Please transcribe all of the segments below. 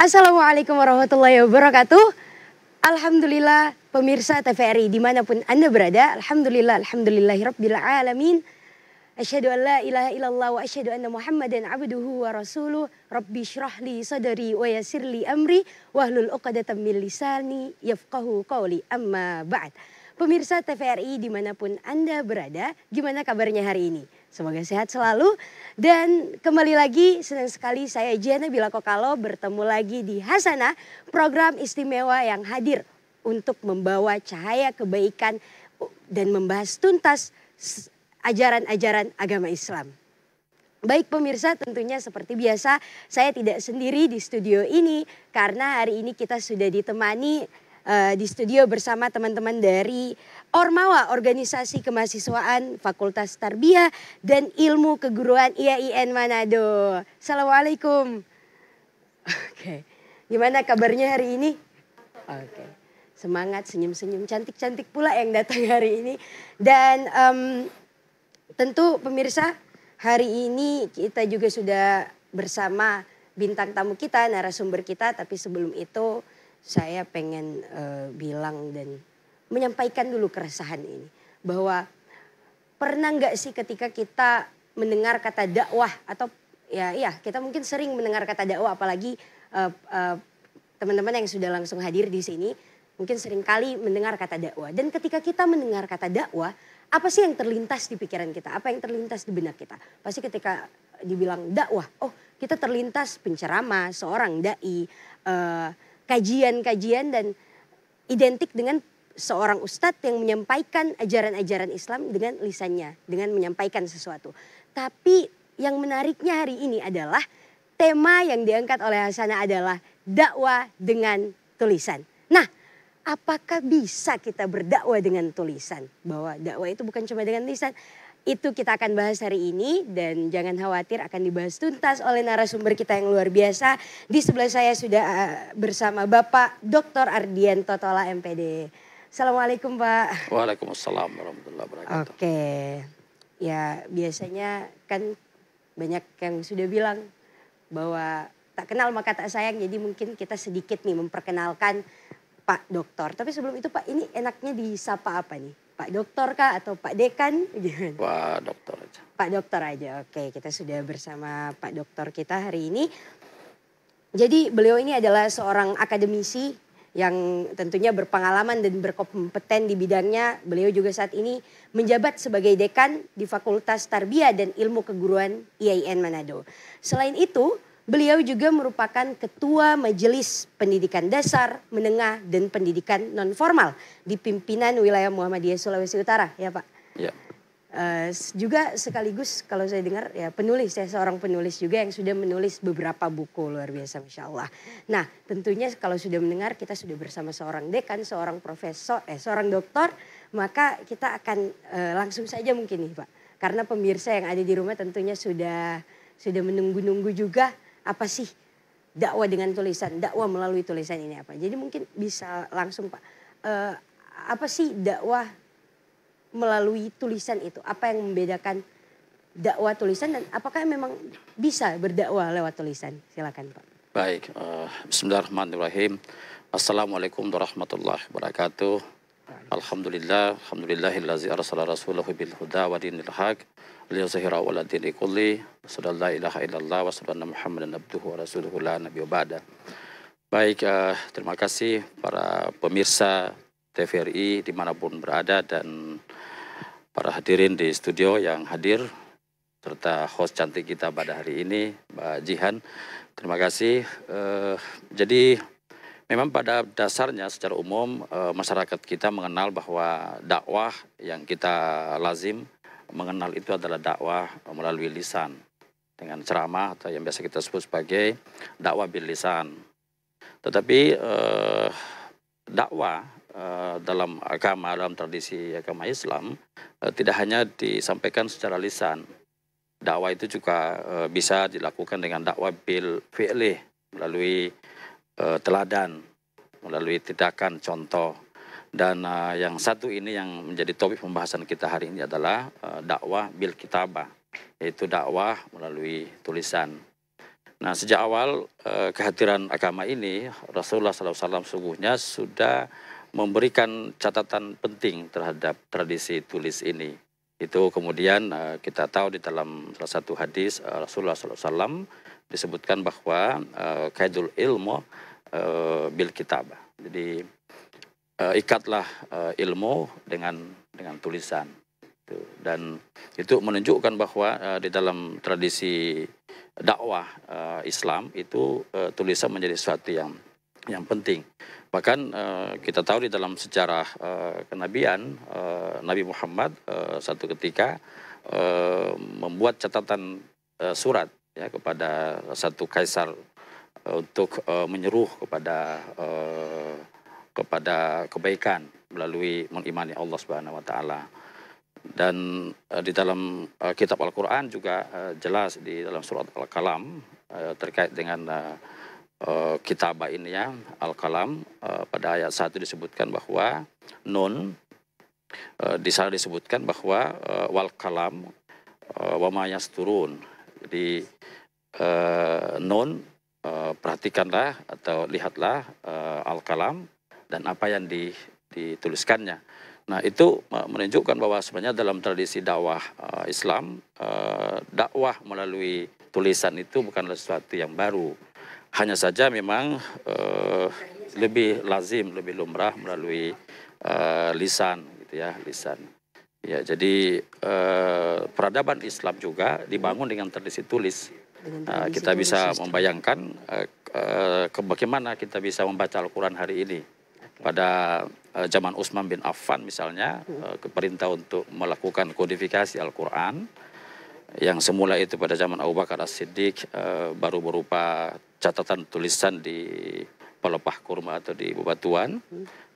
Assalamualaikum warahmatullahi wabarakatuh. Alhamdulillah pemirsa TVRI dimanapun anda berada. Alhamdulillah, Alhamdulillahirobbilalamin. Asyhadu an la ilaha illallah wa asyhadu anna Muhammadan abduhu wa rasuluh. Rabbi syrah li sadari wa yasir li amri wahlul uqadatan min lisani yafqahu qawli amma ba'd. Pemirsa TVRI dimanapun Anda berada, gimana kabarnya hari ini? Semoga sehat selalu. Dan kembali lagi senang sekali saya Jana Bilakokalo bertemu lagi di Hasana program istimewa yang hadir untuk membawa cahaya kebaikan dan membahas tuntas ajaran-ajaran agama Islam. Baik pemirsa tentunya seperti biasa saya tidak sendiri di studio ini karena hari ini kita sudah ditemani uh, di studio bersama teman-teman dari Ormawa, Organisasi Kemahasiswaan Fakultas Tarbiyah dan Ilmu Keguruan IAIN Manado. Assalamualaikum. Oke, okay. gimana kabarnya hari ini? Oke, okay. semangat, senyum-senyum, cantik-cantik pula yang datang hari ini. Dan um, tentu pemirsa, hari ini kita juga sudah bersama bintang tamu kita, narasumber kita. Tapi sebelum itu, saya pengen uh, bilang dan menyampaikan dulu keresahan ini. Bahwa pernah nggak sih ketika kita mendengar kata dakwah atau ya iya kita mungkin sering mendengar kata dakwah apalagi uh, uh, teman-teman yang sudah langsung hadir di sini mungkin sering kali mendengar kata dakwah dan ketika kita mendengar kata dakwah apa sih yang terlintas di pikiran kita apa yang terlintas di benak kita pasti ketika dibilang dakwah oh kita terlintas pencerama seorang dai uh, kajian-kajian dan identik dengan seorang ustadz yang menyampaikan ajaran-ajaran Islam dengan lisannya, dengan menyampaikan sesuatu. Tapi yang menariknya hari ini adalah tema yang diangkat oleh Hasanah adalah dakwah dengan tulisan. Nah, apakah bisa kita berdakwah dengan tulisan? Bahwa dakwah itu bukan cuma dengan tulisan. Itu kita akan bahas hari ini dan jangan khawatir akan dibahas tuntas oleh narasumber kita yang luar biasa. Di sebelah saya sudah eh, bersama Bapak Dr. Ardian Totola MPD. Assalamualaikum Pak. Waalaikumsalam warahmatullahi wabarakatuh. Oke. Okay. Ya biasanya kan banyak yang sudah bilang bahwa tak kenal maka tak sayang. Jadi mungkin kita sedikit nih memperkenalkan Pak Dokter. Tapi sebelum itu Pak ini enaknya disapa apa nih? Pak Dokter kah atau Pak Dekan? Gimana? Pak Dokter aja. Pak Dokter aja. Oke, kita sudah bersama Pak Dokter kita hari ini. Jadi beliau ini adalah seorang akademisi yang tentunya berpengalaman dan berkompeten di bidangnya. Beliau juga saat ini menjabat sebagai dekan di Fakultas Tarbiyah dan Ilmu Keguruan IAIN Manado. Selain itu, beliau juga merupakan ketua Majelis Pendidikan Dasar, Menengah dan Pendidikan Nonformal di pimpinan wilayah Muhammadiyah Sulawesi Utara, ya Pak. Ya. Eh, juga sekaligus kalau saya dengar ya penulis saya seorang penulis juga yang sudah menulis beberapa buku luar biasa masya Allah. Nah tentunya kalau sudah mendengar kita sudah bersama seorang dekan, seorang profesor, eh seorang doktor maka kita akan uh, langsung saja mungkin nih Pak karena pemirsa yang ada di rumah tentunya sudah sudah menunggu-nunggu juga apa sih dakwah dengan tulisan, dakwah melalui tulisan ini apa. Jadi mungkin bisa langsung Pak uh, apa sih dakwah melalui tulisan itu? Apa yang membedakan dakwah tulisan dan apakah memang bisa berdakwah lewat tulisan? Silakan Pak. Baik, uh, Bismillahirrahmanirrahim. Assalamualaikum warahmatullahi wabarakatuh. Alhamdulillah, alhamdulillahillazi arsala rasulahu bil huda wa dinil haq liyuzhira ala dini kulli sallallahu ilaha illallah wa sallallahu muhammadan abduhu wa rasuluhu la nabiyyu ba'da. Baik, uh, terima kasih para pemirsa TVRI dimanapun berada dan para hadirin di studio yang hadir, serta host cantik kita pada hari ini, Mbak Jihan. Terima kasih. Uh, jadi memang pada dasarnya secara umum uh, masyarakat kita mengenal bahwa dakwah yang kita lazim mengenal itu adalah dakwah melalui lisan dengan ceramah atau yang biasa kita sebut sebagai dakwah bil lisan. Tetapi uh, dakwah Eh, dalam agama, dalam tradisi agama Islam eh, tidak hanya disampaikan secara lisan. Dakwah itu juga eh, bisa dilakukan dengan dakwah bil fi'li melalui teladan, melalui tindakan contoh. Dan yang satu ini yang menjadi topik pembahasan kita hari ini adalah dakwah bil kitabah, yaitu dakwah melalui tulisan. Nah, sejak awal kehadiran agama ini Rasulullah SAW sungguhnya sudah memberikan catatan penting terhadap tradisi tulis ini. Itu kemudian eh, kita tahu di dalam salah satu hadis uh, Rasulullah SAW disebutkan bahwa eh, kaidul ilmu bil kitab. Jadi ikatlah ilmu dengan dengan tulisan. Dan itu menunjukkan bahwa di dalam tradisi dakwah Islam itu tulisan menjadi sesuatu yang yang penting. Bahkan uh, kita tahu di dalam sejarah uh, kenabian uh, Nabi Muhammad uh, satu ketika uh, membuat catatan uh, surat ya kepada satu kaisar uh, untuk uh, menyeruh kepada uh, kepada kebaikan melalui mengimani Allah Subhanahu wa taala. Dan uh, di dalam uh, kitab Al-Qur'an juga uh, jelas di dalam surat Al-Kalam uh, terkait dengan uh, Eh, kita kitabah ini ya Al-Kalam uh, pada ayat 1 disebutkan bahwa nun uh, di sana disebutkan bahwa uh, wal kalam uh, wamayas turun. Jadi uh, nun uh, perhatikanlah atau lihatlah uh, Al-Kalam dan apa yang di, dituliskannya. Nah itu menunjukkan bahwa sebenarnya dalam tradisi dakwah uh, Islam uh, dakwah melalui tulisan itu bukanlah sesuatu yang baru hanya saja memang uh, lebih lazim, lebih lumrah melalui uh, lisan, gitu ya, lisan. Ya, jadi uh, peradaban Islam juga dibangun dengan tradisi tulis. Dengan ah, kita bisa membayangkan uh, uh, bagaimana kita bisa membaca Al-Quran hari ini. Pada uh, zaman Utsman bin Affan misalnya, uh, hmm. perintah untuk melakukan kodifikasi Al-Quran yang semula itu pada zaman Abu Bakar As-Siddiq uh, baru berupa catatan tulisan di pelepah kurma atau di bebatuan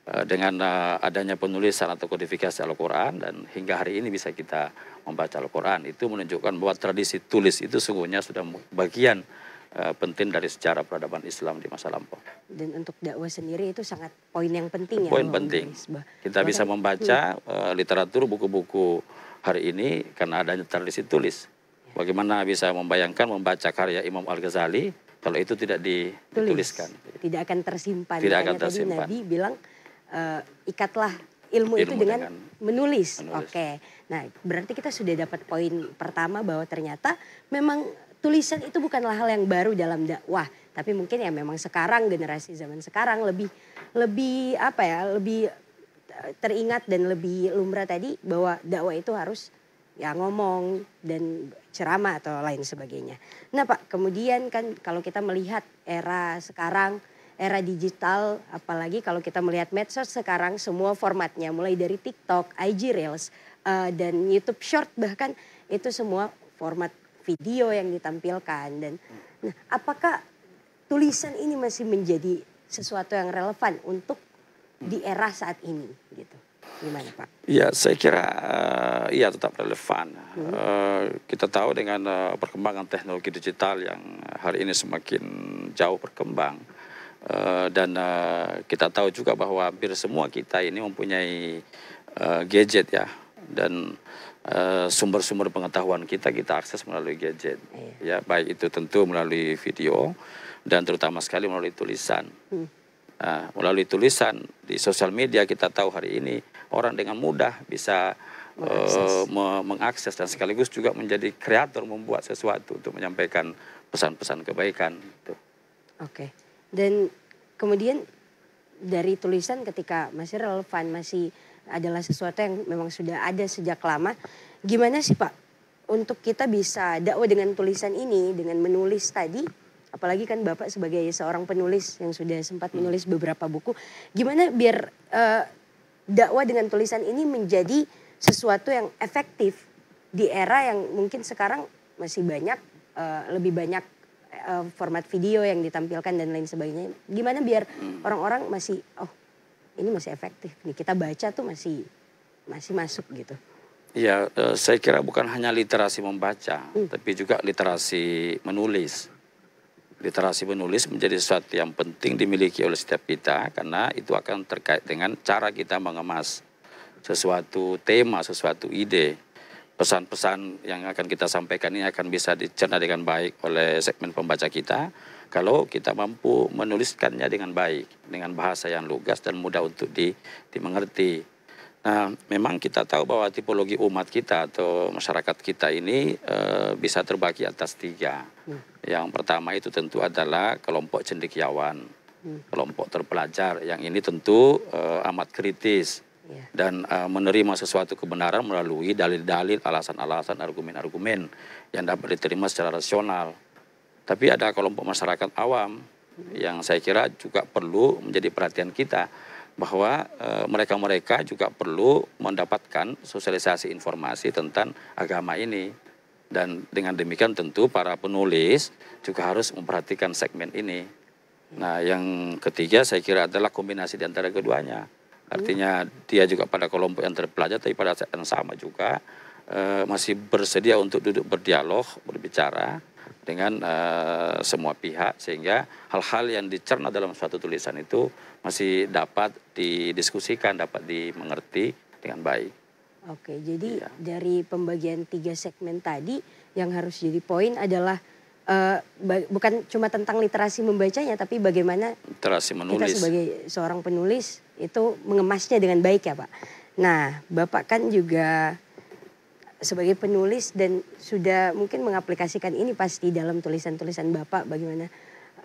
eh, dengan eh, adanya penulisan atau kodifikasi Al-Quran dan hingga hari ini bisa kita membaca Al-Quran itu menunjukkan bahwa tradisi tulis itu sungguhnya sudah bagian eh, penting dari sejarah peradaban Islam di masa lampau. Dan untuk dakwah sendiri itu sangat poin yang penting poin ya. Poin penting. Kita bisa membaca hmm. literatur buku-buku hari ini karena adanya tradisi tulis. Ya. Bagaimana bisa membayangkan membaca karya Imam Al-Ghazali kalau itu tidak dituliskan. Tidak akan tersimpan. Tidak akan tersimpan. Tadi Nabi bilang e, ikatlah ilmu, ilmu itu dengan, dengan menulis. menulis. Oke. Nah, berarti kita sudah dapat poin pertama bahwa ternyata memang tulisan itu bukanlah hal yang baru dalam dakwah, tapi mungkin ya memang sekarang generasi zaman sekarang lebih lebih apa ya, lebih eh, teringat dan lebih lumrah tadi bahwa dakwah itu harus ya ngomong dan ceramah atau lain sebagainya. Nah Pak, kemudian kan kalau kita melihat era sekarang, era digital, apalagi kalau kita melihat medsos sekarang semua formatnya mulai dari TikTok, IG Reels, uh, dan YouTube Short bahkan itu semua format video yang ditampilkan dan nah, apakah tulisan ini masih menjadi sesuatu yang relevan untuk di era saat ini gitu. Gimana Pak? Ya saya kira uh, ya tetap relevan. Hmm. Uh, kita tahu dengan uh, perkembangan teknologi digital yang hari ini semakin jauh berkembang. Uh, dan uh, kita tahu juga bahwa hampir semua kita ini mempunyai uh, gadget ya dan sumber-sumber uh, pengetahuan kita kita akses melalui gadget iya. ya baik itu tentu melalui video dan terutama sekali melalui tulisan hmm. uh, melalui tulisan di sosial media kita tahu hari ini orang dengan mudah bisa mengakses. Oh, eh, uh, mengakses dan sekaligus juga menjadi kreator membuat sesuatu untuk menyampaikan pesan-pesan kebaikan. Gitu. Oke, dan kemudian dari tulisan ketika masih relevan masih adalah sesuatu yang memang sudah ada sejak lama. Gimana sih Pak untuk kita bisa dakwah dengan tulisan ini dengan menulis tadi? Apalagi kan Bapak sebagai seorang penulis yang sudah sempat hmm. menulis beberapa buku, gimana biar uh, dakwah dengan tulisan ini menjadi sesuatu yang efektif di era yang mungkin sekarang masih banyak uh, lebih banyak uh, format video yang ditampilkan dan lain sebagainya. Gimana biar orang-orang masih oh ini masih efektif nih kita baca tuh masih masih masuk gitu. Ya, saya kira bukan hanya literasi membaca, hmm. tapi juga literasi menulis literasi menulis menjadi sesuatu yang penting dimiliki oleh setiap kita karena itu akan terkait dengan cara kita mengemas sesuatu tema, sesuatu ide. Pesan-pesan yang akan kita sampaikan ini akan bisa dicerna dengan baik oleh segmen pembaca kita kalau kita mampu menuliskannya dengan baik, dengan bahasa yang lugas dan mudah untuk dimengerti. Nah, memang kita tahu bahwa tipologi umat kita atau masyarakat kita ini e, bisa terbagi atas tiga. Hmm. Yang pertama itu tentu adalah kelompok cendekiawan, hmm. kelompok terpelajar. Yang ini tentu e, amat kritis iya. dan e, menerima sesuatu kebenaran melalui dalil-dalil, alasan-alasan, argumen-argumen yang dapat diterima secara rasional. Tapi ada kelompok masyarakat awam hmm. yang saya kira juga perlu menjadi perhatian kita bahwa eh, mereka-mereka juga perlu mendapatkan sosialisasi informasi tentang agama ini. Dan dengan demikian tentu para penulis juga harus memperhatikan segmen ini. Nah yang ketiga saya kira adalah kombinasi di antara keduanya. Artinya dia juga pada kelompok yang terpelajar tapi pada saat yang sama juga eh, masih bersedia untuk duduk berdialog, berbicara dengan eh, semua pihak sehingga hal-hal yang dicerna dalam suatu tulisan itu masih dapat didiskusikan, dapat dimengerti dengan baik. Oke, jadi ya. dari pembagian tiga segmen tadi yang harus jadi poin adalah uh, bukan cuma tentang literasi membacanya, tapi bagaimana literasi menulis. kita sebagai seorang penulis itu mengemasnya dengan baik ya Pak. Nah, Bapak kan juga sebagai penulis dan sudah mungkin mengaplikasikan ini pasti dalam tulisan-tulisan Bapak bagaimana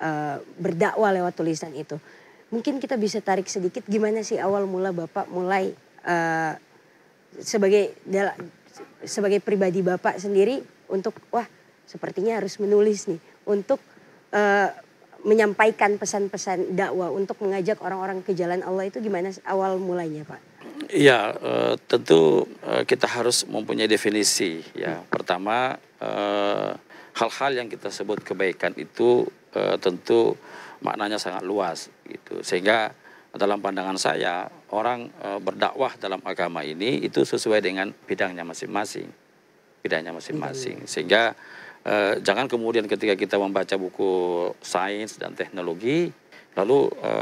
uh, berdakwah lewat tulisan itu mungkin kita bisa tarik sedikit gimana sih awal mula Bapak mulai uh, sebagai dalam, sebagai pribadi Bapak sendiri untuk wah sepertinya harus menulis nih untuk uh, menyampaikan pesan-pesan dakwah untuk mengajak orang-orang ke jalan Allah itu gimana awal mulanya Pak? Iya, uh, tentu uh, kita harus mempunyai definisi ya. Hmm. Pertama, hal-hal uh, yang kita sebut kebaikan itu uh, tentu maknanya sangat luas gitu. Sehingga dalam pandangan saya orang e, berdakwah dalam agama ini itu sesuai dengan bidangnya masing-masing. Bidangnya masing-masing. Hmm. Sehingga e, jangan kemudian ketika kita membaca buku sains dan teknologi lalu e,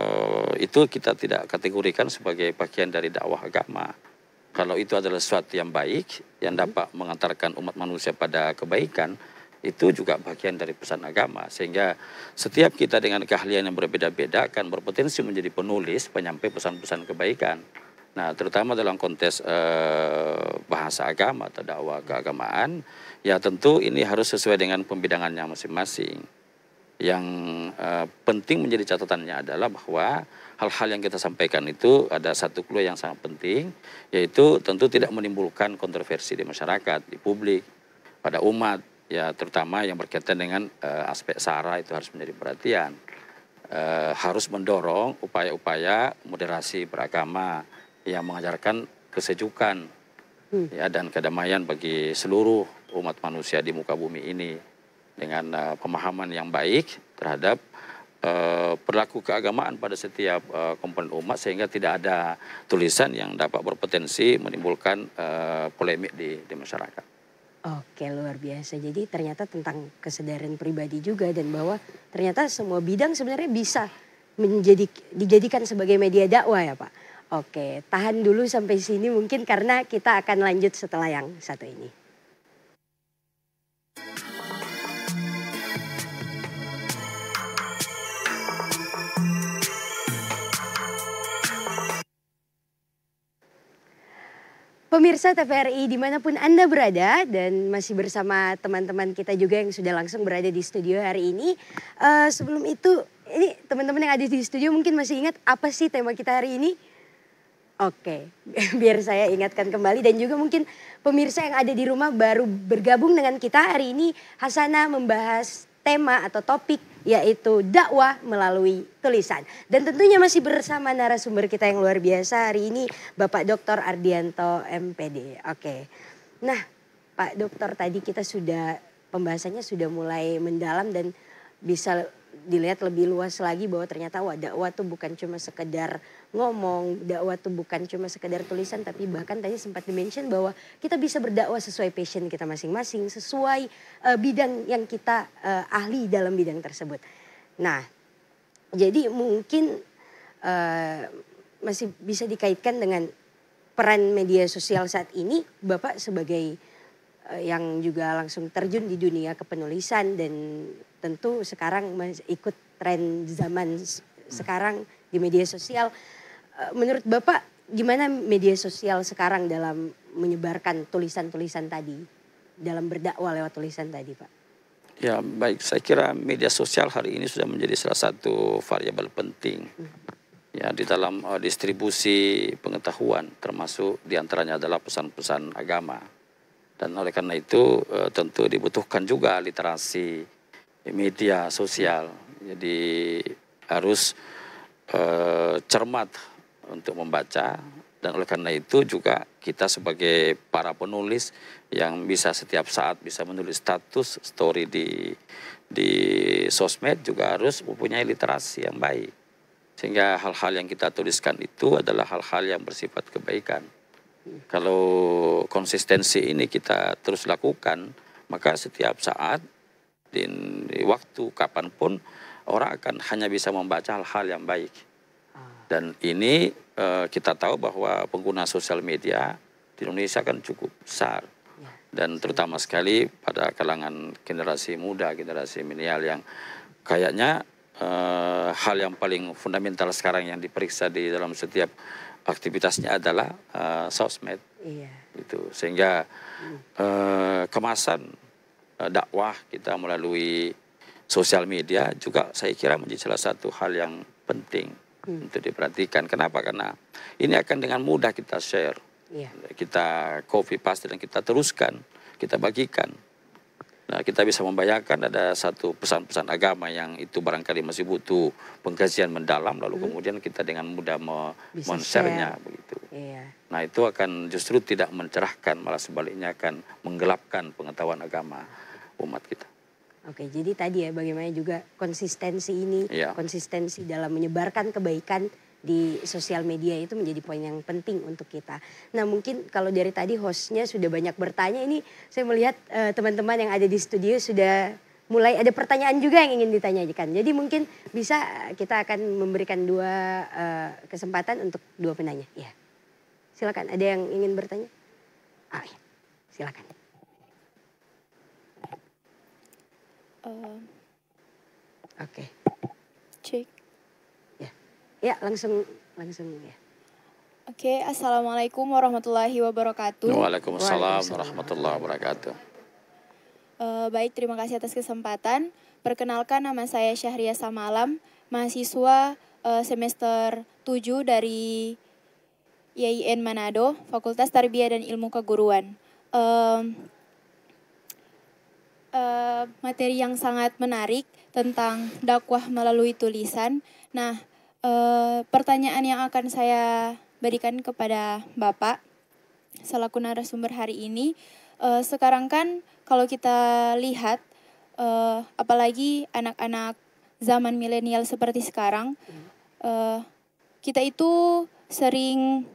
itu kita tidak kategorikan sebagai bagian dari dakwah agama. Kalau itu adalah sesuatu yang baik yang hmm. dapat mengantarkan umat manusia pada kebaikan, itu juga bagian dari pesan agama. Sehingga setiap kita dengan keahlian yang berbeda-beda akan berpotensi menjadi penulis penyampai pesan-pesan kebaikan. Nah, terutama dalam konteks eh, bahasa agama atau dakwah keagamaan, ya tentu ini harus sesuai dengan pembidangannya masing-masing. Yang eh, penting menjadi catatannya adalah bahwa hal-hal yang kita sampaikan itu ada satu clue yang sangat penting, yaitu tentu tidak menimbulkan kontroversi di masyarakat, di publik, pada umat ya terutama yang berkaitan dengan uh, aspek SARA itu harus menjadi perhatian. Uh, harus mendorong upaya-upaya moderasi beragama yang mengajarkan kesejukan hmm. ya dan kedamaian bagi seluruh umat manusia di muka bumi ini dengan uh, pemahaman yang baik terhadap uh, perilaku keagamaan pada setiap uh, komponen umat sehingga tidak ada tulisan yang dapat berpotensi menimbulkan uh, polemik di, di masyarakat. Oke luar biasa. Jadi ternyata tentang kesadaran pribadi juga dan bahwa ternyata semua bidang sebenarnya bisa menjadi dijadikan sebagai media dakwah ya Pak. Oke, tahan dulu sampai sini mungkin karena kita akan lanjut setelah yang satu ini. Pemirsa TVRI dimanapun Anda berada dan masih bersama teman-teman kita juga yang sudah langsung berada di studio hari ini. Uh, sebelum itu, ini teman-teman yang ada di studio mungkin masih ingat apa sih tema kita hari ini? Oke, biar saya ingatkan kembali dan juga mungkin pemirsa yang ada di rumah baru bergabung dengan kita hari ini Hasana membahas tema atau topik yaitu dakwah melalui tulisan. Dan tentunya masih bersama narasumber kita yang luar biasa hari ini Bapak Dr. Ardianto MPD. Oke. Nah, Pak Dokter tadi kita sudah pembahasannya sudah mulai mendalam dan bisa dilihat lebih luas lagi bahwa ternyata wadah dakwah itu bukan cuma sekedar ngomong, dakwah tuh bukan cuma sekedar tulisan tapi bahkan tadi sempat dimention bahwa kita bisa berdakwah sesuai passion kita masing-masing, sesuai uh, bidang yang kita uh, ahli dalam bidang tersebut. Nah, jadi mungkin uh, masih bisa dikaitkan dengan peran media sosial saat ini Bapak sebagai uh, yang juga langsung terjun di dunia kepenulisan dan tentu sekarang ikut tren zaman sekarang di media sosial Eh, menurut Bapak gimana media sosial sekarang dalam menyebarkan tulisan-tulisan tadi dalam berdakwah lewat tulisan tadi, Pak? Ya, baik. Saya kira media sosial hari ini sudah menjadi salah satu variabel penting ya di dalam uh, distribusi pengetahuan termasuk diantaranya adalah pesan-pesan agama. Dan oleh karena itu uh, tentu dibutuhkan juga literasi media sosial. Jadi harus uh, cermat untuk membaca dan oleh karena itu juga kita sebagai para penulis yang bisa setiap saat bisa menulis status story di di sosmed juga harus mempunyai literasi yang baik sehingga hal-hal yang kita tuliskan itu adalah hal-hal yang bersifat kebaikan kalau konsistensi ini kita terus lakukan maka setiap saat di, di waktu kapanpun orang akan hanya bisa membaca hal-hal yang baik dan ini eh, kita tahu bahwa pengguna sosial media di Indonesia kan cukup besar. Ya. Dan terutama sekali pada kalangan generasi muda, generasi milenial yang kayaknya eh, hal yang paling fundamental sekarang yang diperiksa di dalam setiap aktivitasnya adalah uh, sosmed. Iya. Itu sehingga uh, kemasan uh, dakwah kita melalui sosial media juga saya kira menjadi salah satu hal yang penting hmm. untuk diperhatikan. Kenapa? Karena ini akan dengan mudah kita share, yeah. kita copy paste dan kita teruskan, kita bagikan. Nah, kita bisa membayangkan ada satu pesan-pesan agama yang itu barangkali masih butuh pengkajian mendalam, lalu hmm. kemudian kita dengan mudah me men share begitu. Iya. Nah, itu akan justru tidak mencerahkan, malah sebaliknya akan menggelapkan pengetahuan agama umat kita. Oke, jadi tadi ya bagaimana juga konsistensi ini, ya. konsistensi dalam menyebarkan kebaikan di sosial media itu menjadi poin yang penting untuk kita. Nah mungkin kalau dari tadi hostnya sudah banyak bertanya ini saya melihat eh, teman-teman uh, yang ada di studio sudah mulai ada pertanyaan juga yang ingin ditanyakan. Jadi mungkin bisa eh, kita akan memberikan dua uh, kesempatan untuk dua penanya. Ya, silakan. Ada yang ingin bertanya? Ah, ya. silakan. Uh, Oke. Okay. Cek. Ya. Ya, langsung langsung ya. Oke, okay, assalamualaikum warahmatullahi wabarakatuh. Waalaikumsalam, Waalaikumsalam. warahmatullahi wabarakatuh. Uh, baik, terima kasih atas kesempatan. Perkenalkan nama saya Syahria Samalam, mahasiswa uh, semester 7 dari YIN Manado, Fakultas Tarbiyah dan Ilmu Keguruan. Um, uh, materi yang sangat menarik tentang dakwah melalui tulisan. Nah, uh, pertanyaan yang akan saya berikan kepada Bapak selaku narasumber hari ini. Uh, sekarang kan kalau kita lihat, uh, apalagi anak-anak zaman milenial seperti sekarang, uh, kita itu sering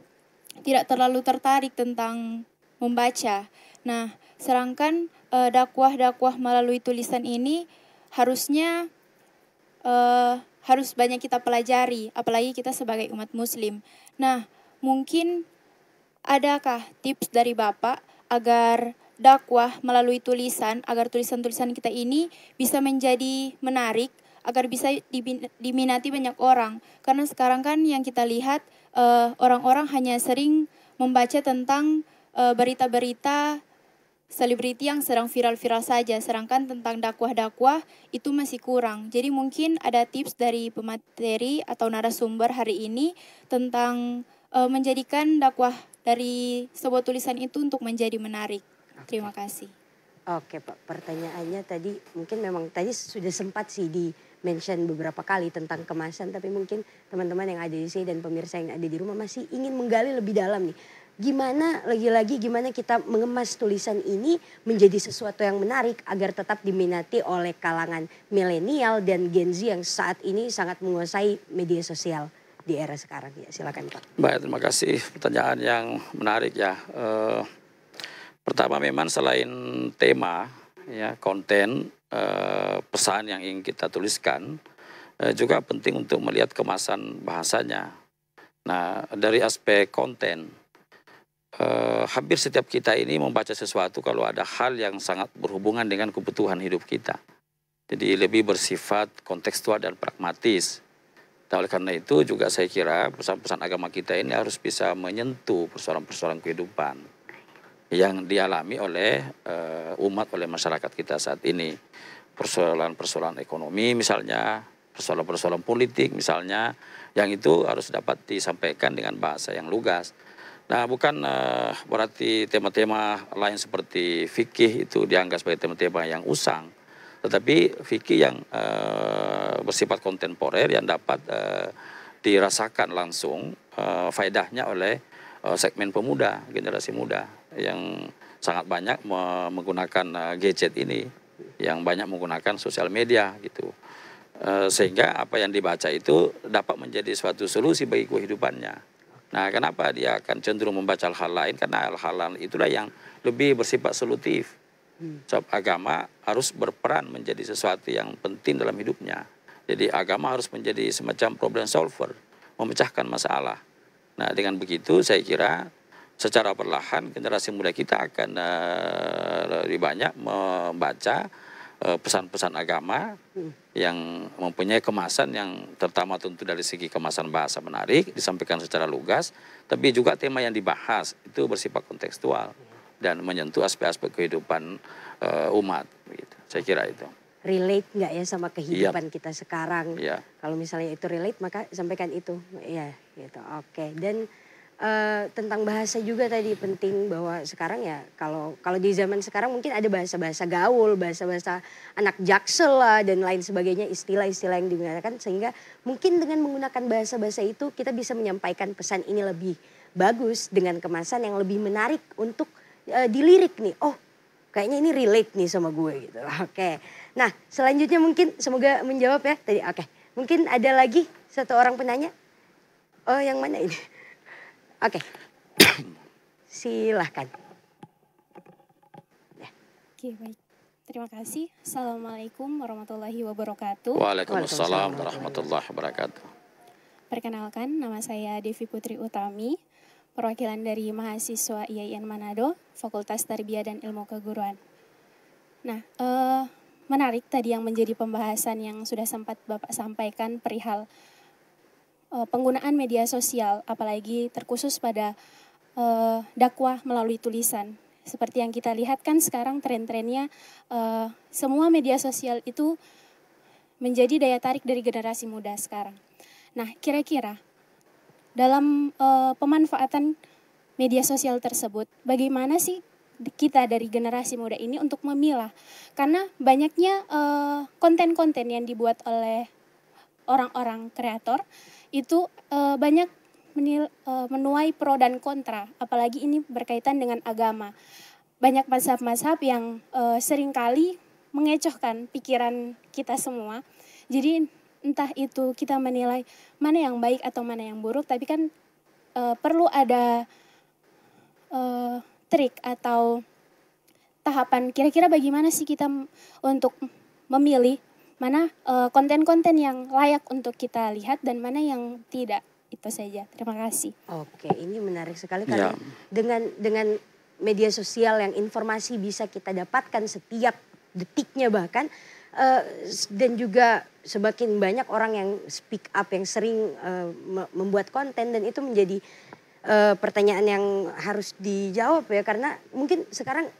tidak terlalu tertarik tentang membaca. Nah, serangkan Eh, dakwah-dakwah melalui tulisan ini harusnya uh, harus banyak kita pelajari, apalagi kita sebagai umat Muslim. Nah, mungkin adakah tips dari Bapak agar dakwah melalui tulisan, agar tulisan-tulisan kita ini bisa menjadi menarik, agar bisa diminati banyak orang? Karena sekarang kan yang kita lihat, eh, orang-orang uh, hanya sering membaca tentang berita-berita selebriti yang sedang viral-viral saja, sedangkan tentang dakwah-dakwah itu masih kurang. Jadi mungkin ada tips dari pemateri atau narasumber hari ini tentang uh, menjadikan dakwah dari sebuah tulisan itu untuk menjadi menarik. Terima kasih. Oke Pak, pertanyaannya tadi mungkin memang tadi sudah sempat sih di mention beberapa kali tentang kemasan, tapi mungkin teman-teman yang ada di sini dan pemirsa yang ada di rumah masih ingin menggali lebih dalam nih gimana lagi-lagi gimana kita mengemas tulisan ini menjadi sesuatu yang menarik agar tetap diminati oleh kalangan milenial dan Gen Z yang saat ini sangat menguasai media sosial di era sekarang ya silakan Pak. Baik terima kasih pertanyaan yang menarik ya. E, pertama memang selain tema ya konten e, pesan yang ingin kita tuliskan e, juga penting untuk melihat kemasan bahasanya. Nah dari aspek konten eh, hampir setiap kita ini membaca sesuatu kalau ada hal yang sangat berhubungan dengan kebutuhan hidup kita. Jadi lebih bersifat kontekstual dan pragmatis. Dan nah, oleh karena itu juga saya kira pesan-pesan agama kita ini harus bisa menyentuh persoalan-persoalan kehidupan yang dialami oleh uh, umat, oleh masyarakat kita saat ini. Persoalan-persoalan ekonomi misalnya, persoalan-persoalan politik misalnya, yang itu harus dapat disampaikan dengan bahasa yang lugas. Nah, bukan uh, berarti tema-tema lain seperti fikih itu dianggap sebagai tema-tema yang usang, tetapi fikih yang uh, bersifat kontemporer yang dapat uh, dirasakan langsung uh, faedahnya oleh uh, segmen pemuda, generasi muda yang sangat banyak menggunakan uh, gadget ini, yang banyak menggunakan sosial media gitu. Uh, sehingga apa yang dibaca itu dapat menjadi suatu solusi bagi kehidupannya Nah, kenapa dia akan cenderung membaca hal lain? Karena hal-hal itulah yang lebih bersifat solutif. Hmm. Sebab agama harus berperan menjadi sesuatu yang penting dalam hidupnya. Jadi agama harus menjadi semacam problem solver, memecahkan masalah. Nah, dengan begitu saya kira secara perlahan generasi muda kita akan uh, lebih banyak membaca Eh, pesan-pesan agama yang mempunyai kemasan yang terutama tentu dari segi kemasan bahasa menarik disampaikan secara lugas tapi juga tema yang dibahas itu bersifat kontekstual dan menyentuh aspek-aspek kehidupan uh, umat gitu. Saya kira itu. Relate nggak ya sama kehidupan yep. Iya. kita sekarang? yeah. Kalau misalnya itu relate maka sampaikan itu. Ya, gitu. Oke. Dan Eh, tentang bahasa juga tadi penting bahwa sekarang ya kalau kalau di zaman sekarang mungkin ada bahasa-bahasa gaul, bahasa-bahasa anak jaksel lah dan lain sebagainya istilah-istilah yang digunakan sehingga mungkin dengan menggunakan bahasa-bahasa itu kita bisa menyampaikan pesan ini lebih bagus dengan kemasan yang lebih menarik untuk uh, dilirik nih. Oh, kayaknya ini relate nih sama gue gitu. Oke. Okay. Nah, selanjutnya mungkin semoga menjawab ya tadi. Oke. Okay. Mungkin ada lagi satu orang penanya. Oh, yang mana ini? Oke. Silahkan. Ya. Oke, baik. Terima kasih. Assalamualaikum warahmatullahi wabarakatuh. Waalaikumsalam warahmatullahi wabarakatuh. Perkenalkan, nama saya Devi Putri Utami, perwakilan dari mahasiswa IAIN Manado, Fakultas Tarbiyah dan Ilmu Keguruan. Nah, eh, menarik tadi yang menjadi pembahasan yang sudah sempat Bapak sampaikan perihal Eh, penggunaan media sosial, apalagi terkhusus pada eh, dakwah melalui tulisan. Seperti yang kita lihat kan sekarang tren-trennya eh, semua media sosial itu menjadi daya tarik dari generasi muda sekarang. Nah, kira-kira dalam pemanfaatan media sosial tersebut, bagaimana sih kita dari generasi muda ini untuk memilah karena banyaknya konten-konten yang dibuat oleh orang-orang kreator itu e, banyak menil, e, menuai pro dan kontra, apalagi ini berkaitan dengan agama. Banyak mazhab-mazhab yang e, seringkali mengecohkan pikiran kita semua. Jadi entah itu kita menilai mana yang baik atau mana yang buruk, tapi kan e, perlu ada e, trik atau tahapan kira-kira bagaimana sih kita untuk memilih mana eh, konten-konten yang layak untuk kita lihat dan mana yang tidak itu saja terima kasih oke ini menarik sekali ya. karena ya. dengan dengan media sosial yang informasi bisa kita dapatkan setiap detiknya bahkan uh, dan juga semakin banyak orang yang speak up yang sering uh, membuat konten dan itu menjadi uh, pertanyaan yang harus dijawab ya karena mungkin sekarang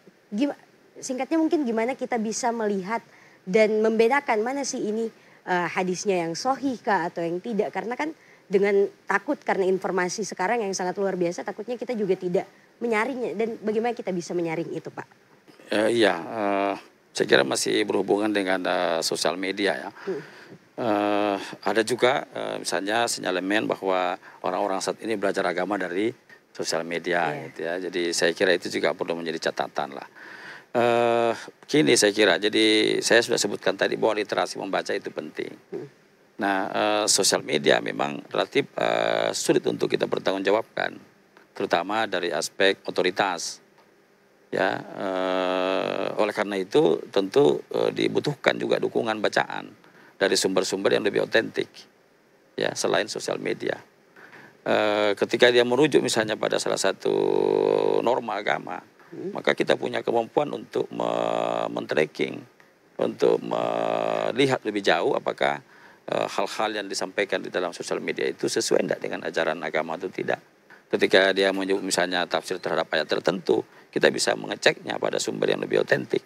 singkatnya mungkin gimana kita bisa melihat dan membedakan mana sih ini uh, hadisnya yang sohih kah atau yang tidak karena kan dengan takut karena informasi sekarang yang sangat luar biasa takutnya kita juga tidak menyaringnya dan bagaimana kita bisa menyaring itu pak? Uh, iya, uh, saya kira masih berhubungan dengan uh, sosial media ya. Hmm. Uh, ada juga uh, misalnya sinyalemen bahwa orang-orang saat ini belajar agama dari sosial media yeah. gitu ya. Jadi saya kira itu juga perlu menjadi catatan lah. Uh, eh, kini saya kira, jadi saya sudah sebutkan tadi bahwa literasi membaca itu penting. Hmm. Nah, uh, sosial media memang relatif uh, sulit untuk kita bertanggung jawabkan, terutama dari aspek otoritas. Ya, uh, oleh karena itu tentu uh, dibutuhkan juga dukungan bacaan dari sumber-sumber yang lebih otentik, ya selain sosial media. Uh, ketika dia merujuk misalnya pada salah satu norma agama, maka kita punya kemampuan untuk men-tracking, untuk melihat lebih jauh apakah eh, hal-hal yang disampaikan di dalam sosial media itu sesuai tidak dengan ajaran agama atau tidak. Ketika dia menyebut misalnya tafsir terhadap ayat tertentu, kita bisa mengeceknya pada sumber yang lebih otentik.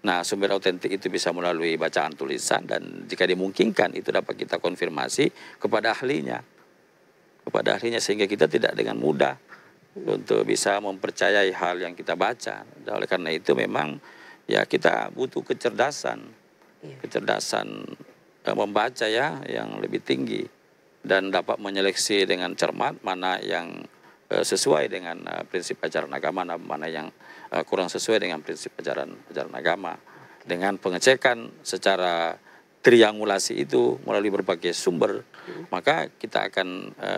Nah, sumber otentik itu bisa melalui bacaan tulisan dan jika dimungkinkan itu dapat kita konfirmasi kepada ahlinya. Kepada ahlinya sehingga kita tidak dengan mudah untuk bisa mempercayai hal yang kita baca. Dan oleh karena itu memang ya kita butuh kecerdasan, iya. kecerdasan eh, membaca ya yang lebih tinggi dan dapat menyeleksi dengan cermat mana yang eh, sesuai dengan eh, prinsip ajaran agama mana yang kurang sesuai dengan prinsip ajaran ajaran agama dengan pengecekan secara triangulasi itu melalui berbagai sumber, maka kita akan e,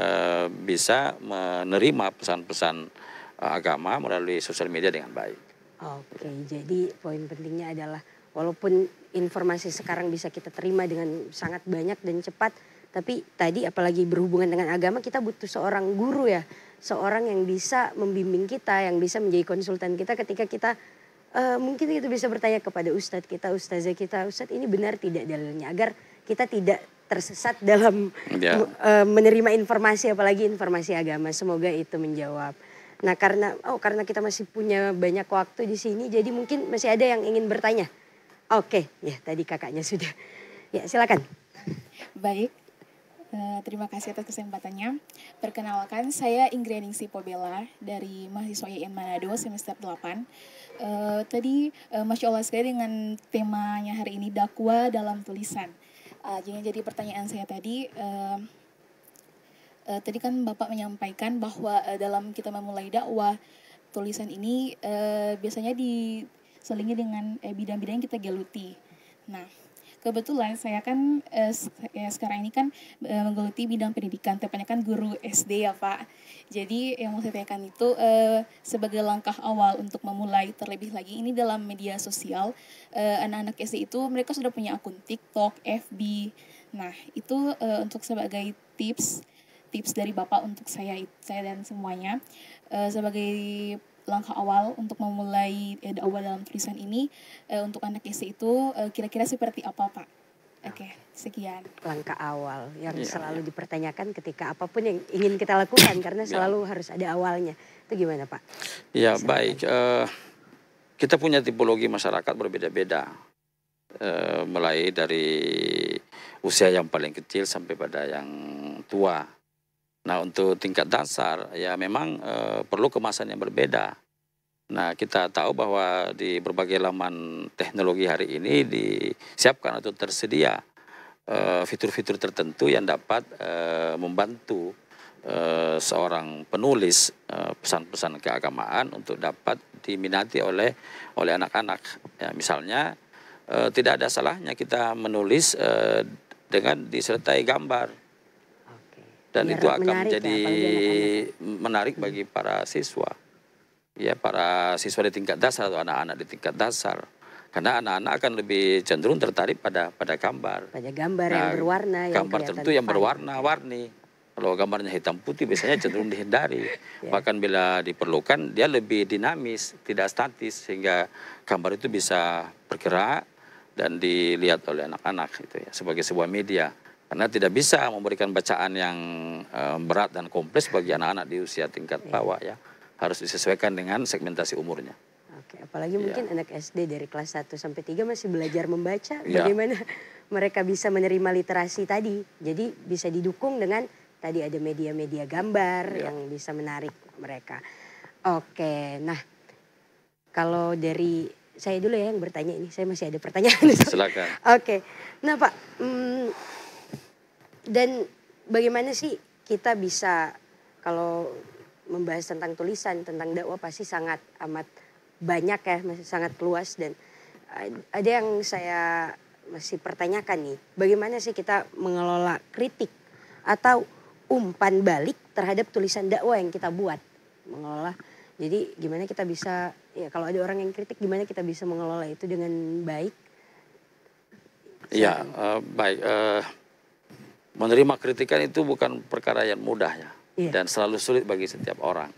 bisa menerima pesan-pesan eh, agama melalui sosial media dengan baik. Oke, jadi poin pentingnya adalah walaupun informasi sekarang bisa kita terima dengan sangat banyak dan cepat, tapi tadi apalagi berhubungan dengan agama kita butuh seorang guru ya, seorang yang bisa membimbing kita, yang bisa menjadi konsultan kita ketika kita uh, mungkin kita bisa bertanya kepada ustadz kita, ustazah kita, ustadz ini benar tidak dalilnya agar kita tidak tersesat dalam yeah. Ya. uh, menerima informasi apalagi informasi agama. Semoga itu menjawab. Nah, karena oh karena kita masih punya banyak waktu di sini jadi mungkin masih ada yang ingin bertanya. Oke, okay. ya tadi kakaknya sudah. Ya, silakan. Baik, Eh, terima kasih atas kesempatannya. Perkenalkan, saya Ingrid Ningsi Pobela dari mahasiswa IAIN Manado semester 8. Uh, eh, tadi, uh, Masya Allah sekali dengan temanya hari ini, dakwa dalam tulisan. Uh, jadi, jadi pertanyaan saya tadi, uh, uh, tadi kan Bapak menyampaikan bahwa uh, dalam kita memulai dakwah, tulisan ini uh, biasanya diselingi dengan bidang-bidang eh, yang kita geluti. Nah, kebetulan saya kan eh, ya sekarang ini kan eh, menggeluti bidang pendidikan, tepatnya kan guru SD ya Pak. Jadi yang mau saya tanyakan itu eh, sebagai langkah awal untuk memulai terlebih lagi ini dalam media sosial anak eh, anak-anak SD itu mereka sudah punya akun TikTok, FB. Nah itu eh, untuk sebagai tips tips dari bapak untuk saya saya dan semuanya eh, sebagai langkah awal untuk memulai eh, awal dalam tulisan ini eh, untuk anak SD itu eh, kira-kira seperti apa Pak? Oke, okay, sekian. Langkah awal yang yeah, selalu iya. dipertanyakan ketika apapun yang ingin kita lakukan karena iya. selalu yeah. harus ada awalnya. Itu gimana Pak? Ya yeah, baik, uh, kita punya tipologi masyarakat berbeda-beda. Uh, mulai dari usia yang paling kecil sampai pada yang tua Nah untuk tingkat dasar ya memang e, perlu kemasan yang berbeda. Nah kita tahu bahwa di berbagai laman teknologi hari ini disiapkan atau tersedia eh, fitur-fitur e, tertentu yang dapat e, membantu e, seorang penulis pesan-pesan keagamaan untuk dapat diminati oleh oleh anak-anak. Ya, misalnya e, tidak ada salahnya kita menulis e, dengan disertai gambar dan Biar itu akan menjadi ya, menarik bagi para siswa ya para siswa di tingkat dasar atau anak-anak di tingkat dasar karena anak-anak akan lebih cenderung tertarik pada pada gambar pada gambar nah, yang berwarna yang gambar tentu yang berwarna-warni kalau gambarnya hitam putih biasanya cenderung dihindari yeah. bahkan bila diperlukan dia lebih dinamis tidak statis sehingga gambar itu bisa bergerak dan dilihat oleh anak-anak itu ya sebagai sebuah media karena tidak bisa memberikan bacaan yang eh, berat dan kompleks bagi anak-anak di usia tingkat iya. bawah ya. Harus disesuaikan dengan segmentasi umurnya. Oke, apalagi ya. mungkin anak SD dari kelas 1 sampai 3 masih belajar membaca. Ya. Bagaimana mereka bisa menerima literasi tadi. Jadi bisa didukung dengan tadi ada media-media gambar ya. yang bisa menarik mereka. Oke, nah kalau dari saya dulu ya yang bertanya ini, saya masih ada pertanyaan. Silakan. Oke, nah Pak, hmm, dan bagaimana sih kita bisa kalau membahas tentang tulisan tentang dakwah pasti sangat amat banyak ya masih sangat luas dan eh, ada yang saya masih pertanyakan nih bagaimana sih kita mengelola kritik atau umpan balik terhadap tulisan dakwah yang kita buat mengelola jadi gimana kita bisa ya kalau ada orang yang kritik gimana kita bisa mengelola itu dengan baik Iya, ya uh, baik uh, menerima kritikan itu bukan perkara yang mudah ya. Iya. Dan selalu sulit bagi setiap orang.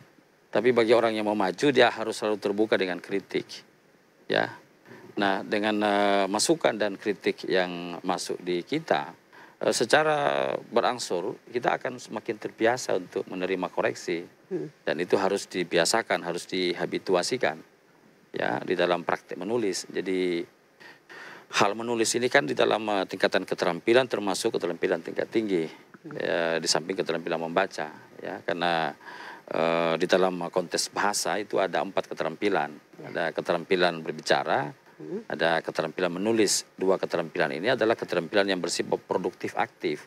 Tapi bagi orang yang mau maju dia harus selalu terbuka dengan kritik. Ya. Nah, dengan uh, masukan dan kritik yang masuk di kita uh, secara berangsur kita akan semakin terbiasa untuk menerima koreksi. Hmm. Dan itu harus dibiasakan, harus dihabituasikan. Ya, di dalam praktik menulis. Jadi hal menulis ini kan di dalam eh, tingkatan keterampilan termasuk keterampilan tingkat tinggi ya, di samping keterampilan membaca ya karena eh, di dalam kontes bahasa itu ada empat keterampilan ada keterampilan berbicara ada keterampilan menulis dua keterampilan ini adalah keterampilan yang bersifat produktif aktif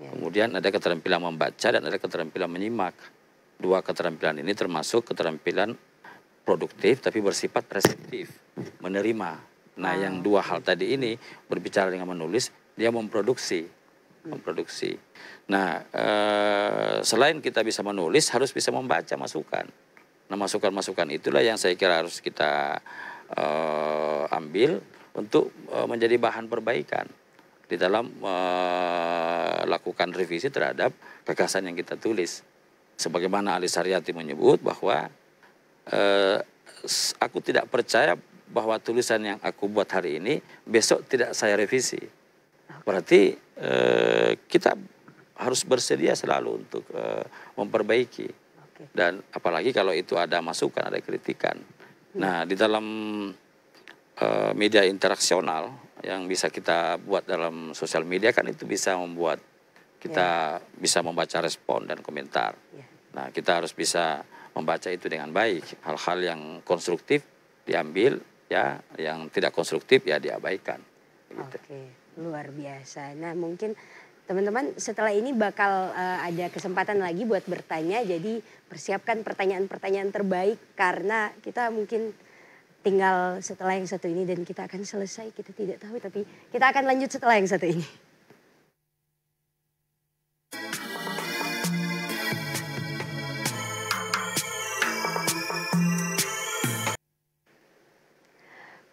ya. kemudian ada keterampilan membaca dan ada keterampilan menyimak dua keterampilan ini termasuk keterampilan produktif tapi bersifat reseptif menerima Nah, hmm. yang dua hal tadi ini berbicara dengan menulis, dia memproduksi, memproduksi. Nah, eh, selain kita bisa menulis, harus bisa membaca masukan. Nah, masukan-masukan itulah yang saya kira harus kita eh, ambil untuk eh, menjadi bahan perbaikan di dalam melakukan revisi terhadap gagasan yang kita tulis. Sebagaimana Ali Saryati menyebut bahwa aku tidak percaya bahwa tulisan yang aku buat hari ini besok tidak saya revisi. Berarti eh, kita harus bersedia selalu untuk eh, memperbaiki. Dan apalagi kalau itu ada masukan, ada kritikan. Nah, di dalam eh, media interaksional yang bisa kita buat dalam sosial media kan itu bisa membuat kita ya. bisa membaca respon dan komentar. Ya. Nah, kita harus bisa membaca itu dengan baik. Hal-hal yang konstruktif diambil ya yang tidak konstruktif ya diabaikan. Gitu. Oke, luar biasa. Nah mungkin teman-teman setelah ini bakal uh, ada kesempatan lagi buat bertanya jadi persiapkan pertanyaan-pertanyaan terbaik karena kita mungkin tinggal setelah yang satu ini dan kita akan selesai kita tidak tahu tapi kita akan lanjut setelah yang satu ini.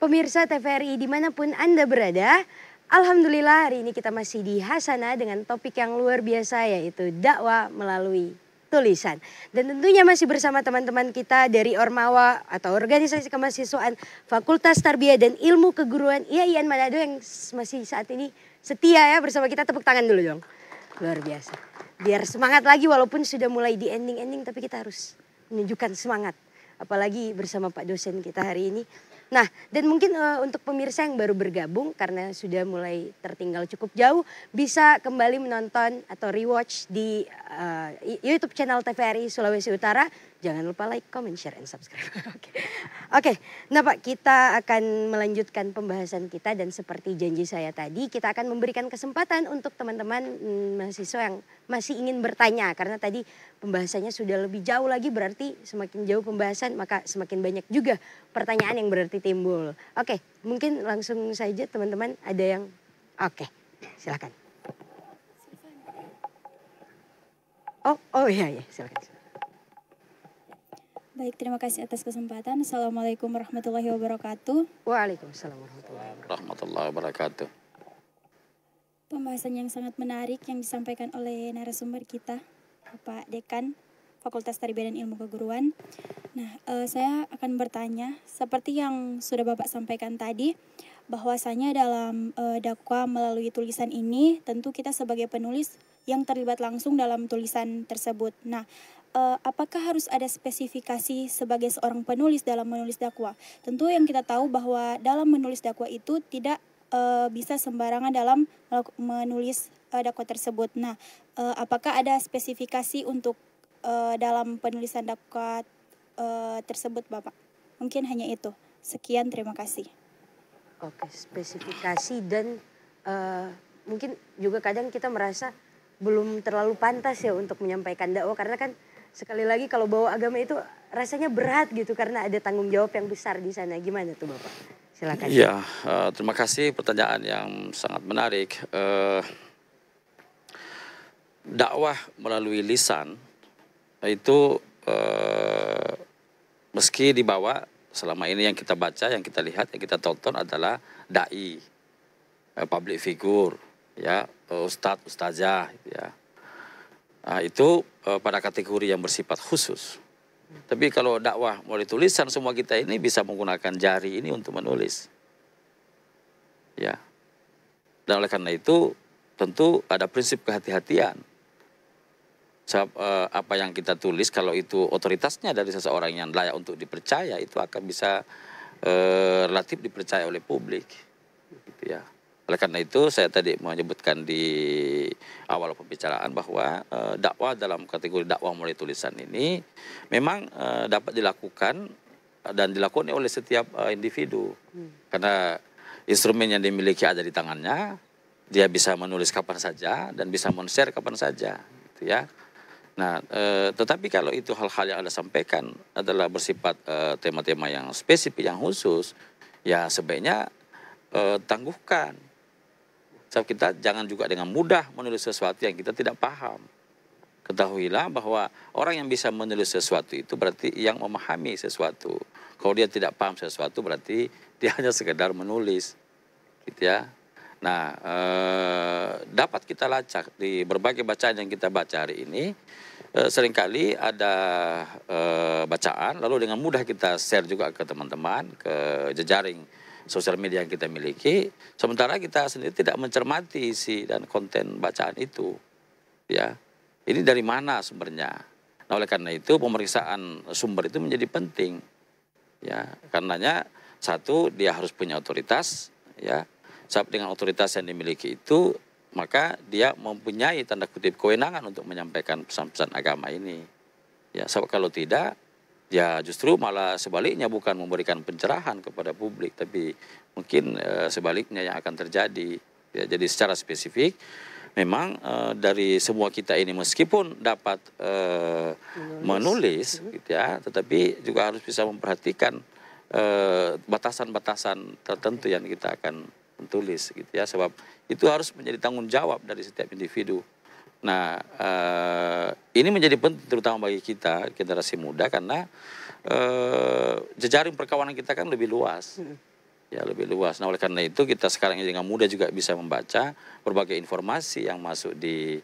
Pemirsa TVRI dimanapun Anda berada, Alhamdulillah hari ini kita masih di Hasana dengan topik yang luar biasa yaitu dakwah melalui tulisan. Dan tentunya masih bersama teman-teman kita dari Ormawa atau Organisasi Kemahasiswaan Fakultas Tarbiyah dan Ilmu Keguruan IAIN Manado yang masih saat ini setia ya bersama kita. Tepuk tangan dulu dong. Luar biasa. Biar semangat lagi walaupun sudah mulai di ending-ending tapi kita harus menunjukkan semangat. Apalagi bersama Pak dosen kita hari ini Nah, dan mungkin uh, untuk pemirsa yang baru bergabung karena sudah mulai tertinggal cukup jauh, bisa kembali menonton atau rewatch di uh, YouTube channel TVRI Sulawesi Utara Jangan lupa like, comment, share, and subscribe. Oke, okay. okay. nah Pak kita akan melanjutkan pembahasan kita dan seperti janji saya tadi kita akan memberikan kesempatan untuk teman-teman mm, mahasiswa yang masih ingin bertanya karena tadi pembahasannya sudah lebih jauh lagi berarti semakin jauh pembahasan maka semakin banyak juga pertanyaan yang berarti timbul. Oke, okay. mungkin langsung saja teman-teman ada yang oke okay. silakan. Oh, oh iya iya silakan. Baik, terima kasih atas kesempatan. Assalamualaikum warahmatullahi wabarakatuh. Waalaikumsalam warahmatullahi wabarakatuh. Pembahasan yang sangat menarik yang disampaikan oleh narasumber kita, Bapak Dekan Fakultas Tarbiyah dan Ilmu Keguruan. Nah, uh, saya akan bertanya, seperti yang sudah Bapak sampaikan tadi, bahwasanya dalam uh, dakwah melalui tulisan ini, tentu kita sebagai penulis yang terlibat langsung dalam tulisan tersebut. Nah, uh, apakah harus ada spesifikasi sebagai seorang penulis dalam menulis dakwah? Tentu yang kita tahu bahwa dalam menulis dakwah itu tidak uh, bisa sembarangan dalam menulis uh, dakwah tersebut. Nah, uh, apakah ada spesifikasi untuk uh, dalam penulisan dakwah uh, tersebut, Bapak? Mungkin hanya itu. Sekian, terima kasih. Oke, spesifikasi dan uh, mungkin juga kadang kita merasa belum terlalu pantas ya untuk menyampaikan dakwah karena kan sekali lagi kalau bawa agama itu rasanya berat gitu karena ada tanggung jawab yang besar di sana. Gimana tuh Bapak? Silakan. Iya, uh, terima kasih pertanyaan yang sangat menarik. Uh, dakwah melalui lisan itu uh, meski dibawa selama ini yang kita baca, yang kita lihat, yang kita tonton adalah dai, uh, public figure, ya, uh, ustadz, ustazah, ya Nah, itu uh, pada kategori yang bersifat khusus. Tapi kalau dakwah melalui tulisan semua kita ini bisa menggunakan jari ini untuk menulis. Ya. Dan oleh karena itu tentu ada prinsip kehati-hatian. Sebab eh, apa yang kita tulis kalau itu otoritasnya dari seseorang yang layak untuk dipercaya itu akan bisa eh, relatif dipercaya oleh publik. Gitu ya. Oleh karena itu saya tadi menyebutkan di awal pembicaraan bahwa e, dakwah dalam kategori dakwah mulai tulisan ini memang e, dapat dilakukan eh, dan dilakukan oleh setiap e, individu. Hmm. Karena instrumen yang dimiliki ada di tangannya, dia bisa menulis kapan saja dan bisa men-share kapan saja, gitu ya. Nah, e, tetapi kalau itu hal-hal yang Anda sampaikan adalah bersifat tema-tema yang spesifik, yang khusus, ya sebaiknya e, tangguhkan Sebab kita jangan juga dengan mudah menulis sesuatu yang kita tidak paham. Ketahuilah bahwa orang yang bisa menulis sesuatu itu berarti yang memahami sesuatu. Kalau dia tidak paham sesuatu berarti dia hanya sekedar menulis. Gitu ya. Nah, ee, eh, dapat kita lacak di berbagai bacaan yang kita baca hari ini. E, seringkali ada e, bacaan, lalu dengan mudah kita share juga ke teman-teman, ke jejaring sosial media yang kita miliki. Sementara kita sendiri tidak mencermati isi dan konten bacaan itu. Ya, ini dari mana sumbernya? Nah, oleh karena itu pemeriksaan sumber itu menjadi penting. Ya, karenanya satu dia harus punya otoritas, ya. Sebab dengan otoritas yang dimiliki itu maka dia mempunyai tanda kutip kewenangan untuk menyampaikan pesan-pesan agama ini. Ya, sebab kalau tidak ya justru malah sebaliknya bukan memberikan pencerahan kepada publik tapi mungkin e, sebaliknya yang akan terjadi ya jadi secara spesifik memang e, dari semua kita ini meskipun dapat e, menulis, menulis gitu ya tetapi juga harus bisa memperhatikan batasan-batasan e, tertentu yang kita akan tulis gitu ya sebab itu harus menjadi tanggung jawab dari setiap individu Nah, eh, ini menjadi penting terutama bagi kita generasi muda karena eh, jejaring perkawanan kita kan lebih luas. Hmm. Ya, lebih luas. Nah, oleh karena itu kita sekarang dengan muda juga bisa membaca berbagai informasi yang masuk di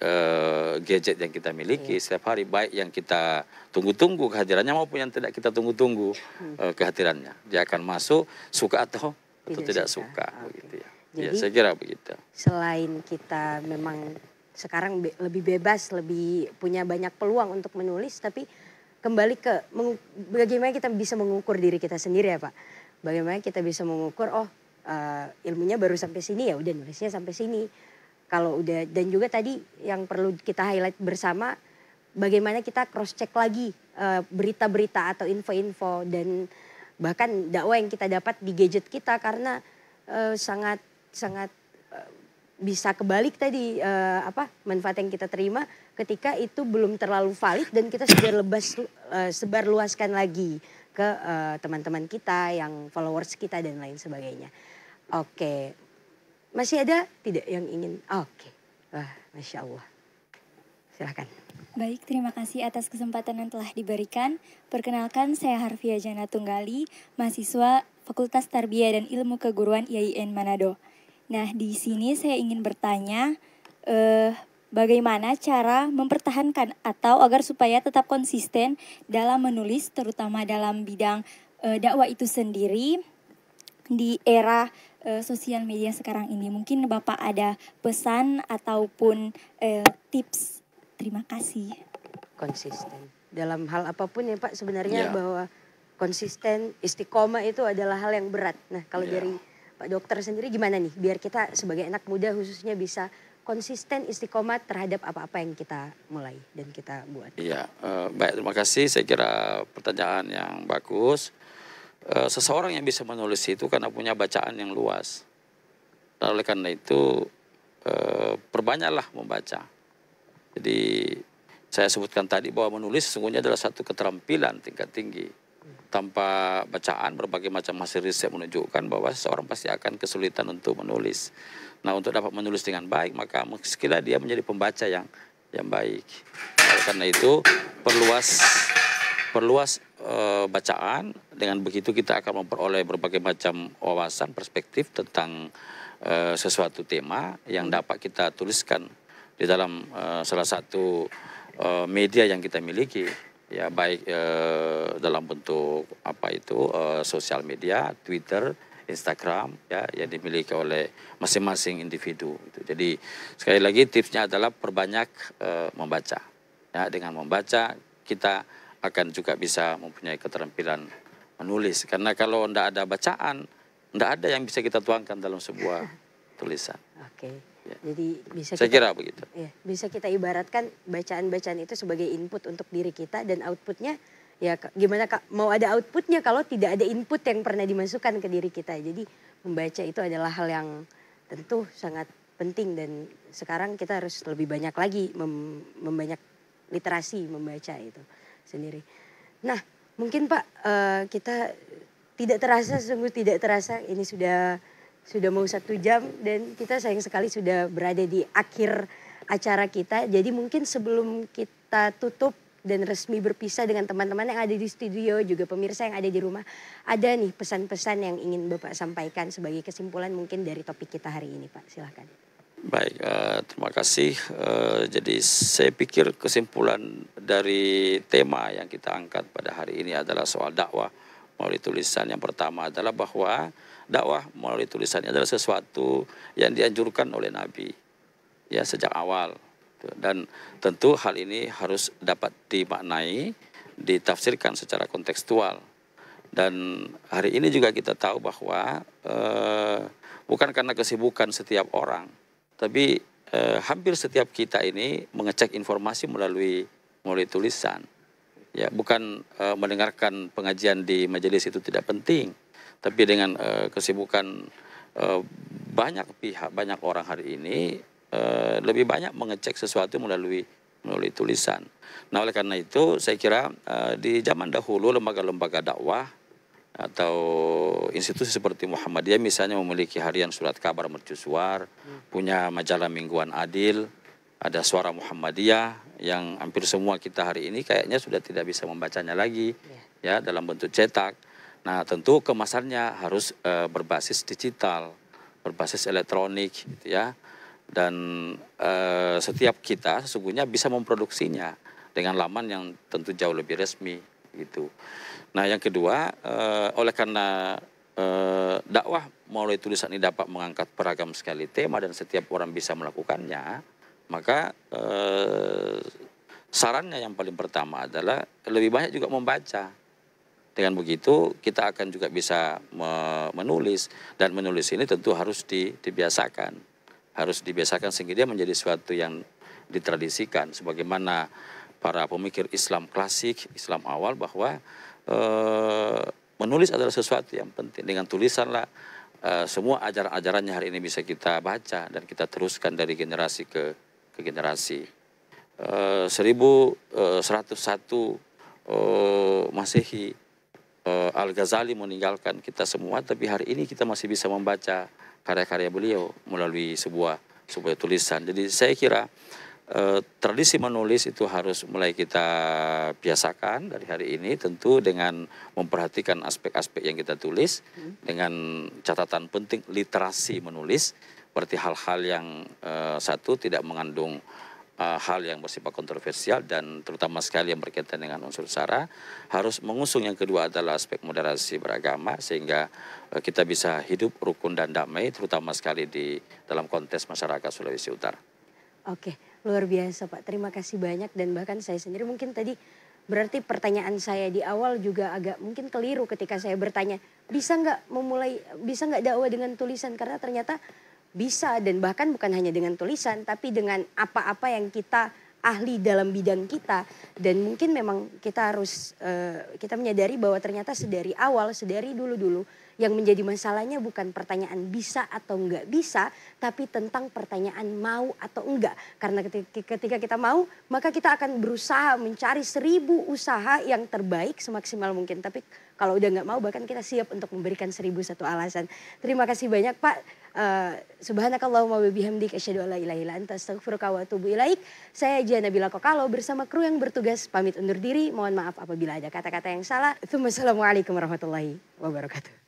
eh, gadget yang kita miliki hmm. setiap hari baik yang kita tunggu-tunggu kehadirannya maupun yang tidak kita tunggu-tunggu hmm. Eh, kehadirannya dia akan masuk suka atau tidak atau tidak suka, suka okay. begitu ya. ya Jadi, ya saya kira begitu. Selain kita memang sekarang be lebih bebas, lebih punya banyak peluang untuk menulis, tapi kembali ke bagaimana kita bisa mengukur diri kita sendiri ya Pak. Bagaimana kita bisa mengukur, oh uh, ilmunya baru sampai sini ya udah nulisnya sampai sini. Kalau udah dan juga tadi yang perlu kita highlight bersama bagaimana kita cross check lagi eh, berita-berita uh, atau info-info dan bahkan dakwah yang kita dapat di gadget kita karena uh, sangat sangat bisa kebalik tadi uh, apa manfaat yang kita terima ketika itu belum terlalu valid dan kita sebar lebas uh, eh, sebar luaskan lagi ke eh, teman-teman uh, kita yang followers kita dan lain sebagainya. Oke. Okay. Masih ada tidak yang ingin? Oke. Okay. Wah, Masya Allah. Silahkan. Baik, terima kasih atas kesempatan yang telah diberikan. Perkenalkan, saya Harfia Jana Tunggali, mahasiswa Fakultas Tarbiyah dan Ilmu Keguruan IAIN Manado. Nah, di sini saya ingin bertanya eh, bagaimana cara mempertahankan atau agar supaya tetap konsisten dalam menulis terutama dalam bidang eh, dakwah itu sendiri di era eh, sosial media sekarang ini. Mungkin Bapak ada pesan ataupun eh, tips. Terima kasih. Konsisten. Dalam hal apapun ya Pak sebenarnya yeah. bahwa konsisten istiqomah itu adalah hal yang berat. Nah, kalau yeah. dari Pak Dokter sendiri gimana nih biar kita sebagai anak muda khususnya bisa konsisten istiqomah terhadap apa-apa yang kita mulai dan kita buat. Iya, eh, baik terima kasih. Saya kira pertanyaan yang bagus. Eh, seseorang yang bisa menulis itu karena punya bacaan yang luas. Dan nah, oleh karena itu eh, perbanyaklah membaca. Jadi saya sebutkan tadi bahwa menulis sesungguhnya adalah satu keterampilan tingkat tinggi tanpa bacaan berbagai macam hasil riset menunjukkan bahwa seseorang pasti akan kesulitan untuk menulis. Nah untuk dapat menulis dengan baik maka sekiranya dia menjadi pembaca yang yang baik. Oleh karena itu perluas perluas e, bacaan dengan begitu kita akan memperoleh berbagai macam wawasan perspektif tentang e, sesuatu tema yang dapat kita tuliskan di dalam e, salah satu e, media yang kita miliki ya baik eh, dalam bentuk apa itu eh, sosial media, Twitter, Instagram ya yang dimiliki oleh masing-masing individu. Gitu. Jadi sekali lagi tipsnya adalah perbanyak e, membaca. Ya, dengan membaca kita akan juga bisa mempunyai keterampilan menulis. Karena kalau tidak ada bacaan, tidak ada yang bisa kita tuangkan dalam sebuah tulisan. Oke. Okay. Ya, jadi bisa Saya kita, kira begitu. Ya, bisa kita ibaratkan bacaan-bacaan itu sebagai input untuk diri kita dan outputnya ya gimana kak mau ada outputnya kalau tidak ada input yang pernah dimasukkan ke diri kita. Jadi membaca itu adalah hal yang tentu sangat penting dan sekarang kita harus lebih banyak lagi mem, membanyak literasi membaca itu sendiri. Nah mungkin Pak uh, kita tidak terasa sungguh tidak terasa ini sudah sudah mau satu jam dan kita sayang sekali sudah berada di akhir acara kita. Jadi mungkin sebelum kita tutup dan resmi berpisah dengan teman-teman yang ada di studio juga pemirsa yang ada di rumah ada nih pesan-pesan yang ingin bapak sampaikan sebagai kesimpulan mungkin dari topik kita hari ini pak silahkan baik uh, terima kasih uh, jadi saya pikir kesimpulan dari tema yang kita angkat pada hari ini adalah soal dakwah melalui tulisan. Yang pertama adalah bahwa dakwah melalui tulisan adalah sesuatu yang dianjurkan oleh Nabi ya sejak awal. Dan tentu hal ini harus dapat dimaknai, ditafsirkan secara kontekstual. Dan hari ini juga kita tahu bahwa eh, bukan karena kesibukan setiap orang, tapi eh, hampir setiap kita ini mengecek informasi melalui melalui tulisan ya bukan uh, mendengarkan pengajian di majelis itu tidak penting tapi dengan uh, kesibukan uh, banyak pihak banyak orang hari ini uh, lebih banyak mengecek sesuatu melalui melalui tulisan. Nah oleh karena itu saya kira uh, di zaman dahulu lembaga-lembaga dakwah atau institusi seperti Muhammadiyah misalnya memiliki harian surat kabar mercusuar, punya majalah mingguan adil, ada suara Muhammadiyah yang hampir semua kita hari ini kayaknya sudah tidak bisa membacanya lagi ya, dalam bentuk cetak. Nah, tentu kemasannya harus e, berbasis digital, berbasis elektronik gitu ya. Dan e, setiap kita sesungguhnya bisa memproduksinya dengan laman yang tentu jauh lebih resmi gitu. Nah, yang kedua, e, oleh karena e, dakwah melalui tulisan ini dapat mengangkat beragam sekali tema dan setiap orang bisa melakukannya maka eh, sarannya yang paling pertama adalah lebih banyak juga membaca. Dengan begitu kita akan juga bisa menulis dan menulis ini tentu harus di, dibiasakan. Harus dibiasakan sehingga dia menjadi sesuatu yang ditradisikan sebagaimana para pemikir Islam klasik, Islam awal bahwa eh, menulis adalah sesuatu yang penting. Dengan tulisanlah eh, semua ajaran-ajarannya hari ini bisa kita baca dan kita teruskan dari generasi ke ke generasi. E, 1101 e, Masehi e, Al-Ghazali meninggalkan kita semua tapi hari ini kita masih bisa membaca karya-karya beliau melalui sebuah sebuah tulisan. Jadi saya kira e, tradisi menulis itu harus mulai kita biasakan dari hari ini tentu dengan memperhatikan aspek-aspek yang kita tulis hmm. dengan catatan penting literasi menulis berarti hal-hal yang uh, satu tidak mengandung uh, hal yang bersifat kontroversial dan terutama sekali yang berkaitan dengan unsur sara harus mengusung yang kedua adalah aspek moderasi beragama sehingga uh, kita bisa hidup rukun dan damai terutama sekali di dalam konteks masyarakat Sulawesi Utara. Oke, luar biasa Pak. Terima kasih banyak dan bahkan saya sendiri mungkin tadi berarti pertanyaan saya di awal juga agak mungkin keliru ketika saya bertanya bisa nggak memulai bisa nggak dakwah dengan tulisan karena ternyata bisa dan bahkan bukan hanya dengan tulisan tapi dengan apa-apa yang kita ahli dalam bidang kita dan mungkin memang kita harus uh, kita menyadari bahwa ternyata sedari awal sedari dulu-dulu yang menjadi masalahnya bukan pertanyaan bisa atau enggak bisa, tapi tentang pertanyaan mau atau enggak. Karena ketika kita mau, maka kita akan berusaha mencari seribu usaha yang terbaik semaksimal mungkin. Tapi kalau udah enggak mau, bahkan kita siap untuk memberikan seribu satu alasan. Terima kasih banyak Pak. Uh, subhanakallahumma bihamdik asyhadu alla ilaha illa anta astaghfiruka wa atubu ilaik. Saya Jana Bila Kokalo bersama kru yang bertugas pamit undur diri. Mohon maaf apabila ada kata-kata yang salah. Assalamualaikum warahmatullahi wabarakatuh.